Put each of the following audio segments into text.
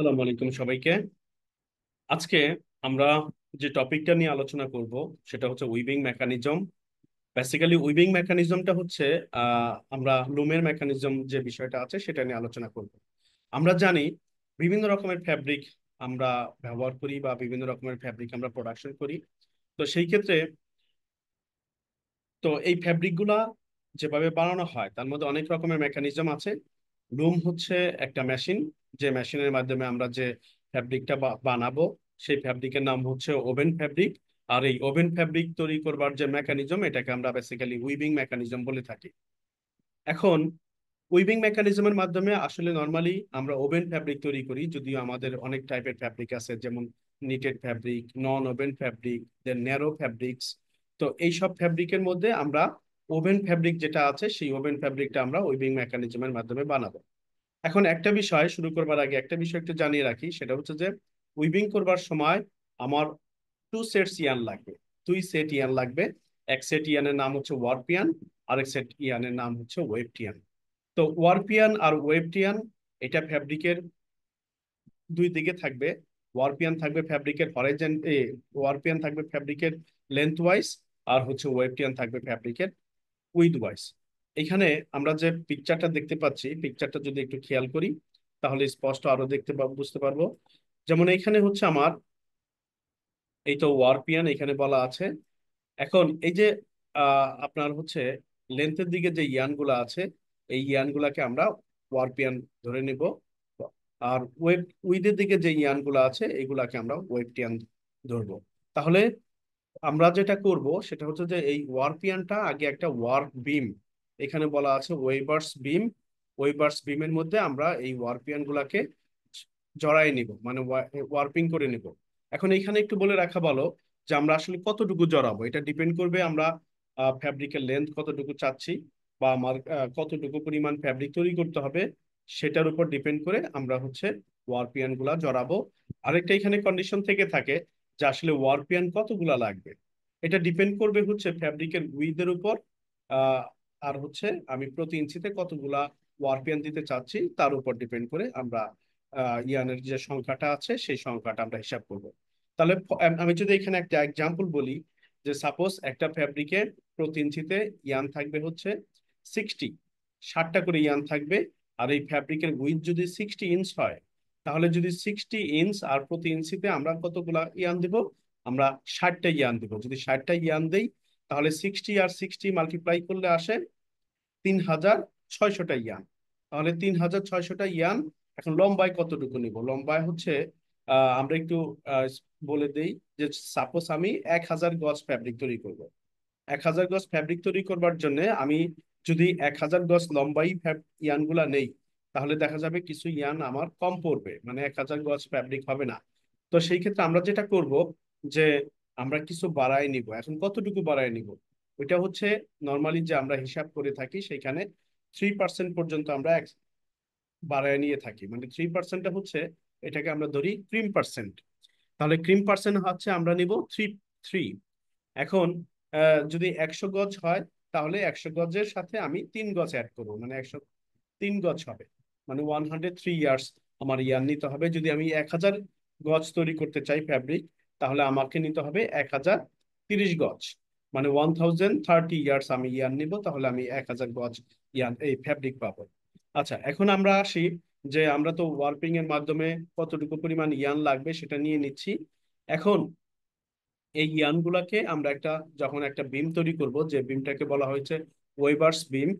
সালাম আলাইকুম সবাইকে আজকে আমরা যে টপিকটা নিয়ে আলোচনা করব সেটা হচ্ছে উইভিং মেকানিজম বেসিক্যালি উইভিং মেকানিজমটা হচ্ছে আমরা লুমের মেকানিজম যে বিষয়টা আছে সেটা নিয়ে আলোচনা করব আমরা জানি বিভিন্ন রকমের ফ্যাব্রিক আমরা ব্যবহার করি বা বিভিন্ন রকমের ফ্যাব্রিক আমরা প্রোডাকশন করি তো সেই ক্ষেত্রে তো এই ফ্যাব্রিকগুলা যেভাবে বানানো হয় তার মধ্যে অনেক রকমের মেকানিজম আছে লুম হচ্ছে একটা মেশিন যে মেশিনের মাধ্যমে আমরা যে ফ্যাব্রিকটা বানাবো সেই ফ্যাব্রিকের নাম হচ্ছে ওভেন ফ্যাব্রিক আর এই ওভেন ফ্যাব্রিক তৈরি করবার যে মেকানিজম এটাকে আমরা বেসিক্যালি উইভিং মেকানিজম বলে থাকি এখন উইভিং মেকানিজমের মাধ্যমে আসলে নর্মালি আমরা ওভেন ফ্যাব্রিক তৈরি করি যদিও আমাদের অনেক টাইপের ফ্যাব্রিক আছে যেমন knitted fabric non woven fabric then narrow fabrics তো এই সব ফ্যাব্রিকের মধ্যে আমরা ওভেন ফ্যাব্রিক যেটা আছে সেই ওভেন ফ্যাব্রিকটা আমরা উইভিং মেকানিজমের মাধ্যমে বানাবো এখন একটা বিষয় শুরু করবার আগে একটা বিষয় একটু জানিয়ে রাখি সেটা হচ্ছে যে উইভিং করবার সময় আমার টু সেটস ইয়ান লাগবে দুই সেট ইয়ান লাগবে এক সেট ইয়ানের নাম হচ্ছে ওয়ার্পিয়ান আর এক সেট ইয়ানের নাম হচ্ছে ওয়েবটিয়ান তো ওয়ার্পিয়ান আর ওয়েবটিয়ান এটা ফ্যাব্রিকের দুই দিকে থাকবে ওয়ার্পিয়ান থাকবে ফ্যাব্রিকের হরাইজেন এ ওয়ার্পিয়ান থাকবে ফ্যাব্রিকের লেন্থ ওয়াইজ আর হচ্ছে ওয়েবটিয়ান থাকবে ফ্যাব্রিকের উইথ ওয়াইজ এখানে আমরা যে পিকচারটা দেখতে পাচ্ছি পিকচারটা যদি একটু খেয়াল করি তাহলে স্পষ্ট আরো দেখতে বুঝতে পারবো যেমন এখানে হচ্ছে আমার এই তো ওয়ারপিয়ান এখানে বলা আছে এখন এই যে আপনার হচ্ছে লেন্থের দিকে যে ইয়ানগুলো আছে এই ইয়ানগুলাকে আমরা ওয়ারপিয়ান ধরে নেব আর ওয়েব উইদের দিকে যে ইয়ানগুলো আছে এগুলাকে আমরা ওয়েবটিয়ান ধরবো তাহলে আমরা যেটা করব সেটা হচ্ছে যে এই ওয়ারপিয়ানটা আগে একটা ওয়ার বিম এখানে বলা আছে ওয়েবার্স বিম ওয়েবার্স বিমের মধ্যে আমরা এই ওয়ারপিয়ান গুলাকে জড়াই নিব মানে ওয়ার্পিং করে নিব এখন এখানে একটু বলে রাখা ভালো যে আমরা আসলে কতটুকু জড়াবো এটা ডিপেন্ড করবে আমরা ফ্যাব্রিকের লেন্থ কতটুকু চাচ্ছি বা আমার কতটুকু পরিমাণ ফ্যাব্রিক তৈরি করতে হবে সেটার উপর ডিপেন্ড করে আমরা হচ্ছে ওয়ারপিয়ান গুলা জড়াবো আরেকটা এখানে কন্ডিশন থেকে থাকে যে আসলে ওয়ারপিয়ান কতগুলা লাগবে এটা ডিপেন্ড করবে হচ্ছে ফ্যাব্রিকের উইথের উপর আর হচ্ছে আমি প্রতি ইঞ্চিতে কতগুলা ওয়ারপিয়ান দিতে চাচ্ছি তার উপর ডিপেন্ড করে আমরা ইয়ানের যে সংখ্যাটা আছে সেই সংখ্যাটা আমরা হিসাব করব তাহলে আমি যদি এখানে একটা এক্সাম্পল বলি যে সাপোজ একটা ফ্যাব্রিকে প্রতি ইঞ্চিতে ইয়ান থাকবে হচ্ছে সিক্সটি ষাটটা করে ইয়ান থাকবে আর এই ফ্যাব্রিকের উইথ যদি সিক্সটি ইঞ্চ হয় তাহলে যদি সিক্সটি ইঞ্চ আর প্রতি ইঞ্চিতে আমরা কতগুলা ইয়ান দিব আমরা ষাটটা ইয়ান দিব যদি ষাটটা ইয়ান দেই তাহলে সিক্সটি আর সিক্সটি মাল্টিপ্লাই করলে আসে তিন হাজার ছয়শটা ইয়ান তাহলে তিন হাজার ছয়শটা ইয়ান এখন লম্বায় কতটুকু নিব লম্বায় হচ্ছে আমরা একটু বলে দেই যে সাপোজ আমি এক হাজার গজ ফ্যাব্রিক তৈরি করব এক হাজার গজ ফ্যাব্রিক তৈরি করবার জন্য আমি যদি এক হাজার গজ লম্বাই ইয়ানগুলা নেই তাহলে দেখা যাবে কিছু ইয়ান আমার কম পড়বে মানে এক হাজার গজ ফ্যাব্রিক হবে না তো সেই ক্ষেত্রে আমরা যেটা করব যে আমরা কিছু বাড়ায় নিব এখন কতটুকু বাড়ায় নিব ওইটা হচ্ছে নর্মালি যে আমরা হিসাব করে থাকি সেখানে থ্রি পার্সেন্ট পর্যন্ত আমরা বাড়ায় নিয়ে থাকি মানে থ্রি পার্সেন্টটা হচ্ছে এটাকে আমরা ধরি ক্রিম পার্সেন্ট তাহলে ক্রিম পার্সেন্ট হচ্ছে আমরা নিব থ্রি থ্রি এখন যদি একশো গজ হয় তাহলে একশো গজের সাথে আমি তিন গজ অ্যাড করবো মানে একশো তিন গজ হবে মানে ওয়ান হান্ড্রেড থ্রি ইয়ার্স আমার ইয়ার নিতে হবে যদি আমি এক হাজার গজ তৈরি করতে চাই ফ্যাব্রিক তাহলে আমাকে নিতে হবে এক হাজার তিরিশ গজ মানে ওয়ান থাউজেন্ড থার্টি ইয়ার্স আমি ইয়ান নিব তাহলে আমি এক হাজার গজ ইয়ান এই ফ্যাব্রিক পাবো আচ্ছা এখন আমরা আসি যে আমরা তো ওয়ার্পিং এর মাধ্যমে কতটুকু পরিমাণ ইয়ান লাগবে সেটা নিয়ে নিচ্ছি এখন এই ইয়ানগুলাকে আমরা একটা যখন একটা বিম তৈরি করব যে বিমটাকে বলা হয়েছে ওয়েবার্স বিম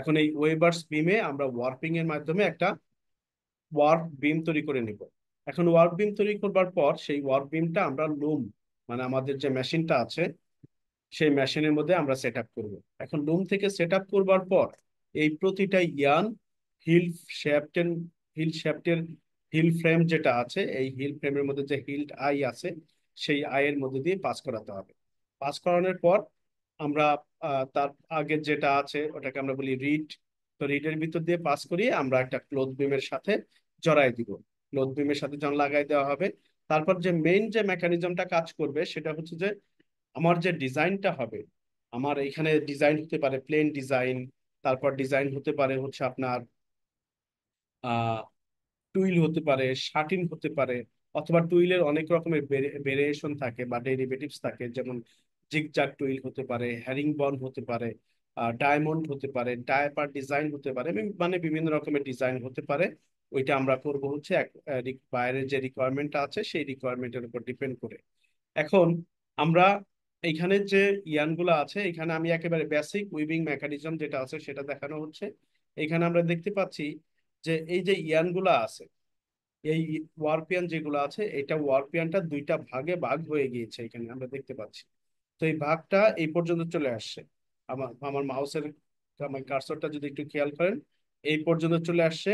এখন এই ওয়েবার্স বিমে আমরা ওয়ার্পিং এর মাধ্যমে একটা ওয়ার্প বিম তৈরি করে নিব এখন ওয়ার্ক বিম তৈরি করবার পর সেই ওয়ার্ক বিমটা আমরা লুম মানে আমাদের যে মেশিনটা আছে সেই মেশিনের মধ্যে আমরা সেট আপ করবো এখন লুম থেকে সেট আপ করবার পর এই প্রতিটা ইয়ান হিল শ্যাপ্টেন হিল শ্যাপ্টের হিল ফ্রেম যেটা আছে এই হিল ফ্রেমের মধ্যে যে হিল আই আছে সেই আয়ের মধ্যে দিয়ে পাস করাতে হবে পাস করানোর পর আমরা তার আগের যেটা আছে ওটাকে আমরা বলি রিড তো রিডের ভিতর দিয়ে পাস করিয়ে আমরা একটা ক্লোথ বিমের সাথে জড়াই দিব লোদবিমের সাথে যখন লাগাই দেওয়া হবে তারপর যে মেইন যে মেকানিজমটা কাজ করবে সেটা হচ্ছে যে আমার যে ডিজাইনটা হবে আমার এখানে ডিজাইন হতে পারে প্লেন ডিজাইন তারপর ডিজাইন হতে পারে হচ্ছে আপনার টুইল হতে পারে শাটিন হতে পারে অথবা টুইলের অনেক রকমের ভেরিয়েশন থাকে বা ডেরিভেটিভস থাকে যেমন জিগজাগ টুইল হতে পারে হ্যারিং বন হতে পারে ডায়মন্ড হতে পারে ডায়াপার ডিজাইন হতে পারে মানে বিভিন্ন রকমের ডিজাইন হতে পারে ওইটা আমরা করব হচ্ছে এক বাইরের যে রিকোয়ারমেন্ট আছে সেই রিকোয়ারমেন্টের উপর ডিপেন্ড করে এখন আমরা এইখানে যে ইয়ানগুলো আছে এখানে আমি একেবারে বেসিক উইভিং মেকানিজম যেটা আছে সেটা দেখানো হচ্ছে এখানে আমরা দেখতে পাচ্ছি যে এই যে ইয়ানগুলো আছে এই ওয়ারপিয়ান যেগুলো আছে এটা ওয়ারপিয়ানটা দুইটা ভাগে ভাগ হয়ে গিয়েছে এখানে আমরা দেখতে পাচ্ছি তো এই ভাগটা এই পর্যন্ত চলে আসছে আমার আমার মাউসের আমার কার্সরটা যদি একটু খেয়াল করেন এই পর্যন্ত চলে আসছে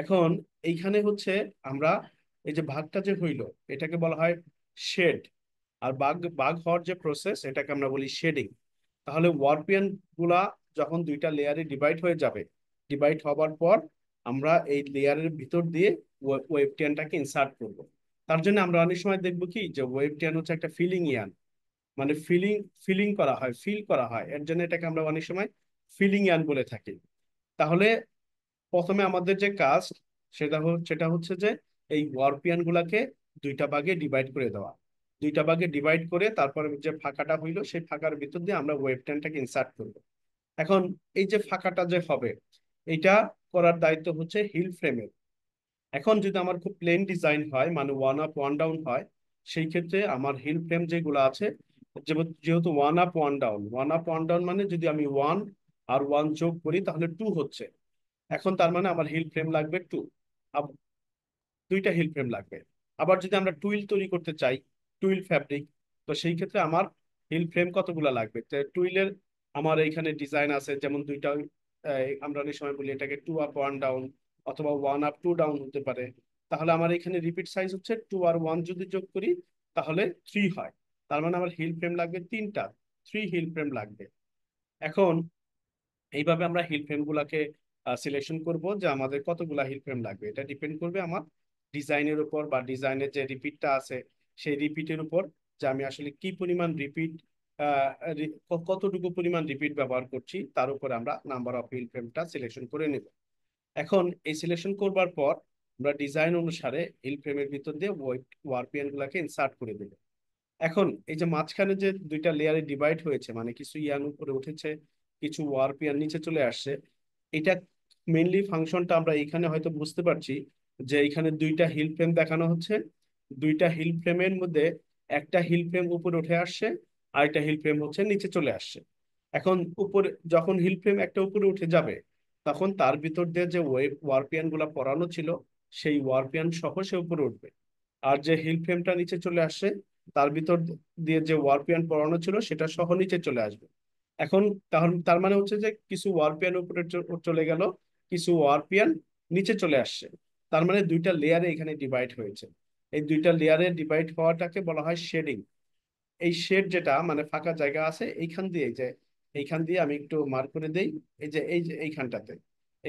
এখন এইখানে হচ্ছে আমরা এই যে ভাগটা যে হইল এটাকে বলা হয় শেড আর বাঘ বাঘ হওয়ার যে প্রসেস এটাকে আমরা বলি শেডিং তাহলে ওয়ারপিয়ান গুলা যখন দুইটা লেয়ারে ডিভাইড হয়ে যাবে ডিভাইড হবার পর আমরা এই লেয়ারের ভিতর দিয়ে ওয়েবটিয়ানটাকে ইনসার্ট করব তার জন্য আমরা অনেক সময় দেখবো কি যে ওয়েবটিয়ান হচ্ছে একটা ফিলিং ইয়ান মানে ফিলিং ফিলিং করা হয় ফিল করা হয় এর জন্য এটাকে আমরা অনেক সময় ফিলিং ইয়ান বলে থাকি তাহলে প্রথমে আমাদের যে কাজ সেটা সেটা হচ্ছে যে এই ওয়ারপিয়ান গুলাকে দুইটা ভাগে ডিভাইড করে দেওয়া দুইটা ভাগে ডিভাইড করে তারপরে যে ফাঁকাটা হইলো সেই ফাঁকার ভিতর দিয়ে আমরা ওয়েবটেনটাকে ইনসার্ট করব এখন এই যে ফাঁকাটা যে হবে এটা করার দায়িত্ব হচ্ছে হিল ফ্রেমের এখন যদি আমার খুব প্লেন ডিজাইন হয় মানে ওয়ান আপ ওয়ান ডাউন হয় সেই ক্ষেত্রে আমার হিল ফ্রেম যেগুলো আছে যেহেতু one up one down one up one down মানে যদি আমি ওয়ান আর ওয়ান যোগ করি তাহলে টু হচ্ছে এখন তার মানে আমার হিল ফ্রেম লাগবে টু দুইটা হিল ফ্রেম লাগবে আবার যদি আমরা টুইল তৈরি করতে চাই টুইল ফ্যাব্রিক তো সেই ক্ষেত্রে আমার হিল ফ্রেম কতগুলো লাগবে টুইলের আমার এইখানে ডিজাইন আছে যেমন দুইটা আমরা অনেক সময় বলি এটাকে টু আপ ওয়ান ডাউন অথবা ওয়ান আপ টু ডাউন হতে পারে তাহলে আমার এখানে রিপিট সাইজ হচ্ছে টু আর ওয়ান যদি যোগ করি তাহলে থ্রি হয় তার মানে আমার হিল ফ্রেম লাগবে তিনটা থ্রি হিল ফ্রেম লাগবে এখন এইভাবে আমরা হিল ফ্রেমগুলোকে সিলেকশন করব যে আমাদের কতগুলা হিল ফ্রেম লাগবে এটা ডিপেন্ড করবে আমার ডিজাইনের উপর বা ডিজাইনের যে রিপিটটা আছে সেই রিপিটের উপর যে আমি আসলে কি পরিমাণ রিপিট কতটুকু পরিমাণ রিপিট ব্যবহার করছি তার উপর আমরা নাম্বার অফ হিল ফ্রেমটা সিলেকশন করে নেব এখন এই সিলেকশন করবার পর আমরা ডিজাইন অনুসারে হিল ফ্রেমের ভিতর দিয়ে ওয়ারপিয়ানগুলোকে ইনসার্ট করে দেব এখন এই যে মাঝখানে যে দুইটা লেয়ারে ডিভাইড হয়েছে মানে কিছু ইয়ান উপরে উঠেছে কিছু ওয়ারপিয়ান নিচে চলে আসছে এটা মেনলি ফাংশনটা আমরা এখানে হয়তো বুঝতে পারছি যে এখানে দুইটা হিল ফ্রেম দেখানো হচ্ছে দুইটা হিল ফ্রেমের মধ্যে একটা হিল ফ্রেম উপরে উঠে আসছে আর একটা হিল ফ্রেম হচ্ছে নিচে চলে আসছে এখন উপরে যখন হিল ফ্রেম একটা উপরে উঠে যাবে তখন তার ভিতর দিয়ে যে ওয়েব ওয়ারপিয়ান গুলা পরানো ছিল সেই ওয়ারপিয়ান সহ সে উপরে উঠবে আর যে হিল ফ্রেমটা নিচে চলে আসছে তার ভিতর দিয়ে যে ওয়ারপিয়ান পরানো ছিল সেটা সহ নিচে চলে আসবে এখন তার মানে হচ্ছে যে কিছু ওয়ারপিয়ান উপরে চলে গেল কিছু ওয়ারপিয়ান নিচে চলে আসছে তার মানে দুইটা লেয়ারে এখানে ডিভাইড হয়েছে এই দুইটা লেয়ারে ডিভাইড হওয়াটাকে বলা হয় শেডিং এই শেড যেটা মানে ফাঁকা জায়গা আছে এইখান দিয়ে যে এইখান দিয়ে আমি একটু মার করে দেই এই যে এই যে এইখানটাতে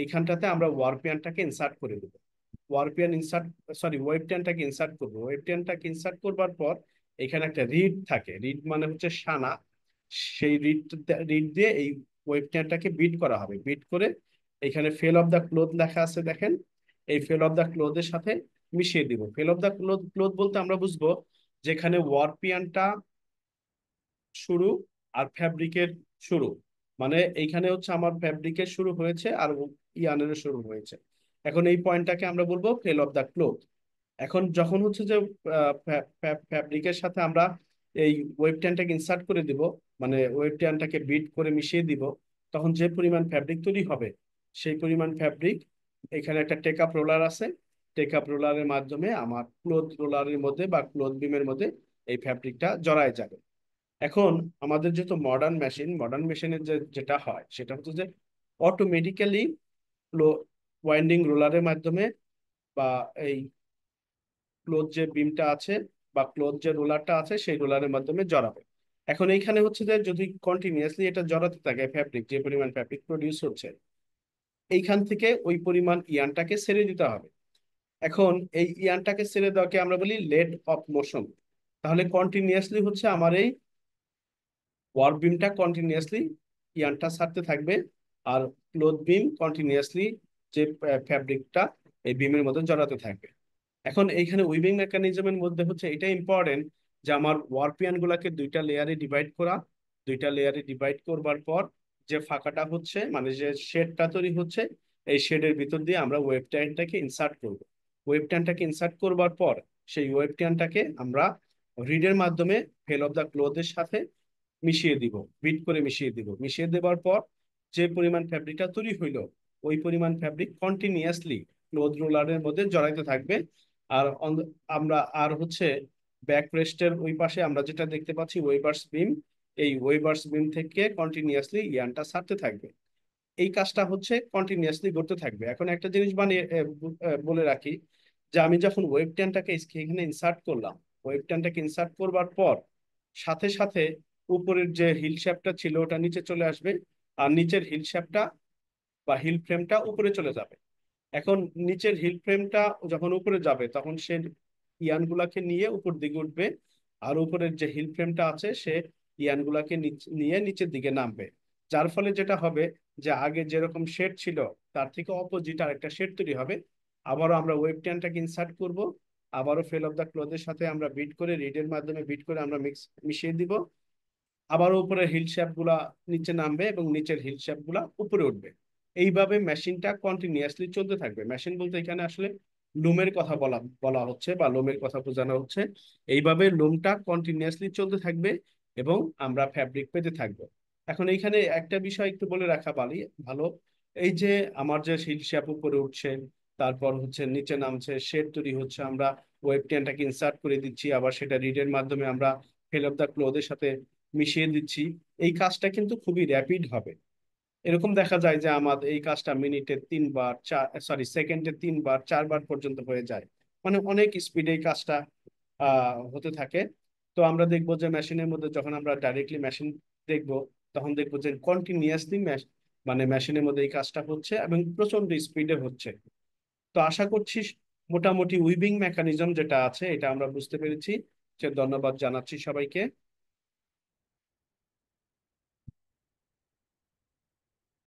এইখানটাতে আমরা ওয়ারপিয়ানটাকে ইনসার্ট করে দেবো ওয়ারপিয়ান ইনসার্ট সরি ওয়েবটিয়ানটাকে ইনসার্ট করবো ওয়েবটিয়ানটাকে ইনসার্ট করবার পর এখানে একটা রিড থাকে রিড মানে হচ্ছে সানা সেই রিট রিড দিয়ে এই ওয়েবটাকে বিট করা হবে বিট করে এখানে ফেল অফ দ্য ক্লোথ লেখা আছে দেখেন এই ফেল অফ দ্য ক্লোথের সাথে মিশিয়ে দিব fell of the cloth cloth বলতে আমরা বুঝবো যেখানে ওয়ারপিয়ানটা শুরু আর ফ্যাব্রিকের শুরু মানে এইখানে হচ্ছে আমার ফ্যাব্রিকের শুরু হয়েছে আর ইয়ানেরও শুরু হয়েছে এখন এই পয়েন্টটাকে আমরা বলবো ফেল অফ দ্য ক্লোথ এখন যখন হচ্ছে যে ফ্যাব্রিকের সাথে আমরা এই ওয়েব ট্যানটাকে ইনসার্ট করে দিব মানে ওয়েব টেনটাকে বিট করে মিশিয়ে দিব তখন যে পরিমাণ ফ্যাব্রিক তৈরি হবে সেই পরিমাণ ফ্যাব্রিক এখানে একটা টেকআপ রোলার আছে টেকআপ রোলারের মাধ্যমে আমার ক্লোথ রোলারের মধ্যে বা ক্লোথ বিমের মধ্যে এই ফ্যাব্রিকটা জড়ায় যাবে এখন আমাদের যেহেতু মডার্ন মেশিন মডার্ন মেশিনের যে যেটা হয় সেটা হচ্ছে যে অটোমেটিক্যালি ওয়াইন্ডিং রোলারের মাধ্যমে বা এই ক্লোথ যে বিমটা আছে বা ক্লোথ যে রোলারটা আছে সেই রোলারের মাধ্যমে জড়াবে এখন এইখানে হচ্ছে যে যদি কন্টিনিউয়াসলি এটা জড়াতে থাকে ফ্যাব্রিক যে পরিমাণ ফ্যাব্রিক প্রডিউস হচ্ছে এইখান থেকে ওই পরিমাণ ইয়ানটাকে ছেড়ে দিতে হবে এখন এই ইয়ানটাকে ছেড়ে দেওয়াকে আমরা বলি লেট অফ মোশন তাহলে কন্টিনিউয়াসলি হচ্ছে আমার এই ওয়ার্ক বিমটা কন্টিনিউয়াসলি ইয়ানটা ছাড়তে থাকবে আর ক্লোথ বিম কন্টিনিউয়াসলি যে ফ্যাব্রিকটা এই বিমের মধ্যে জড়াতে থাকবে এখন এইখানে উইভিং মেকানিজমের মধ্যে হচ্ছে এটা ইম্পর্টেন্ট যে আমার গুলাকে দুইটা লেয়ারে ডিভাইড করা দুইটা লেয়ারে ডিভাইড করবার পর যে ফাঁকাটা হচ্ছে মানে যে শেডটা তৈরি হচ্ছে এই শেডের ভিতর দিয়ে আমরা ওয়েব টাইনটাকে ইনসার্ট করব ওয়েব টাইনটাকে ইনসার্ট করবার পর সেই ওয়েব টাইনটাকে আমরা রিডের মাধ্যমে ফেল অফ দ্য ক্লোথের সাথে মিশিয়ে দিব বিট করে মিশিয়ে দিব মিশিয়ে দেওয়ার পর যে পরিমাণ ফ্যাব্রিকটা তৈরি হইল ওই পরিমাণ ফ্যাব্রিক কন্টিনিউয়াসলি ক্লোথ রোলারের মধ্যে জড়াইতে থাকবে আর আমরা আর হচ্ছে ব্যাকপ্রেস্টের ওই পাশে আমরা যেটা দেখতে পাচ্ছি ওয়েবার্স বিম এই ওয়েবার্স বিম থেকে কন্টিনিউয়াসলি ইয়ানটা ছাড়তে থাকবে এই কাজটা হচ্ছে কন্টিনিউয়াসলি করতে থাকবে এখন একটা জিনিস বানিয়ে বলে রাখি যে আমি যখন ওয়েব টেনটাকে এখানে ইনসার্ট করলাম ওয়েব টেনটাকে ইনসার্ট করবার পর সাথে সাথে উপরের যে হিল শ্যাপটা ছিল ওটা নিচে চলে আসবে আর নিচের হিল শ্যাপটা বা হিল ফ্রেমটা উপরে চলে যাবে এখন নিচের হিল ফ্রেমটা যখন উপরে যাবে তখন সে ইয়ানগুলাকে নিয়ে উপর দিকে উঠবে আর উপরের যে হিল ফ্রেমটা আছে সে ইয়ানগুলাকে নিয়ে নিচের দিকে নামবে যার ফলে যেটা হবে যে আগে যেরকম শেড ছিল তার থেকে অপোজিট আর একটা শেড তৈরি হবে আবারও আমরা ওয়েব ট্যানটাকে ইনসার্ট করব আবারও ফেল অফ দ্য ক্লোথের সাথে আমরা বিট করে রিডের মাধ্যমে বিট করে আমরা মিক্স মিশিয়ে দিব আবারও উপরের হিল শেপগুলা নিচে নামবে এবং নিচের হিল শেপগুলা উপরে উঠবে এইভাবে মেশিনটা কন্টিনিউয়াসলি চলতে থাকবে মেশিন বলতে এখানে আসলে লুমের কথা বলা বলা হচ্ছে বা লোমের কথা বোঝানো হচ্ছে এইভাবে লোমটা কন্টিনিউয়াসলি চলতে থাকবে এবং আমরা ফ্যাব্রিক পেতে থাকব এখন এইখানে একটা বিষয় একটু বলে রাখা বালি ভালো এই যে আমার যে শিল শ্যাপ উপরে উঠছে তারপর হচ্ছে নিচে নামছে শেড তৈরি হচ্ছে আমরা ওয়েব টেনটাকে ইনসার্ট করে দিচ্ছি আবার সেটা রিডের মাধ্যমে আমরা ফেল অফ দ্য ক্লোদের সাথে মিশিয়ে দিচ্ছি এই কাজটা কিন্তু খুবই র্যাপিড হবে এরকম দেখা যায় যে আমাদের এই কাজটা মিনিটে তিনবার চার সরি সেকেন্ডে তিনবার চারবার পর্যন্ত হয়ে যায় মানে অনেক স্পিডে এই কাজটা হতে থাকে তো আমরা দেখব যে মেশিনের মধ্যে যখন আমরা ডাইরেক্টলি মেশিন দেখব তখন দেখব যে কন্টিনিউয়াসলি মানে মেশিনের মধ্যে এই কাজটা হচ্ছে এবং প্রচন্ড স্পিডে হচ্ছে তো আশা করছি মোটামুটি উইভিং মেকানিজম যেটা আছে এটা আমরা বুঝতে পেরেছি ধন্যবাদ জানাচ্ছি সবাইকে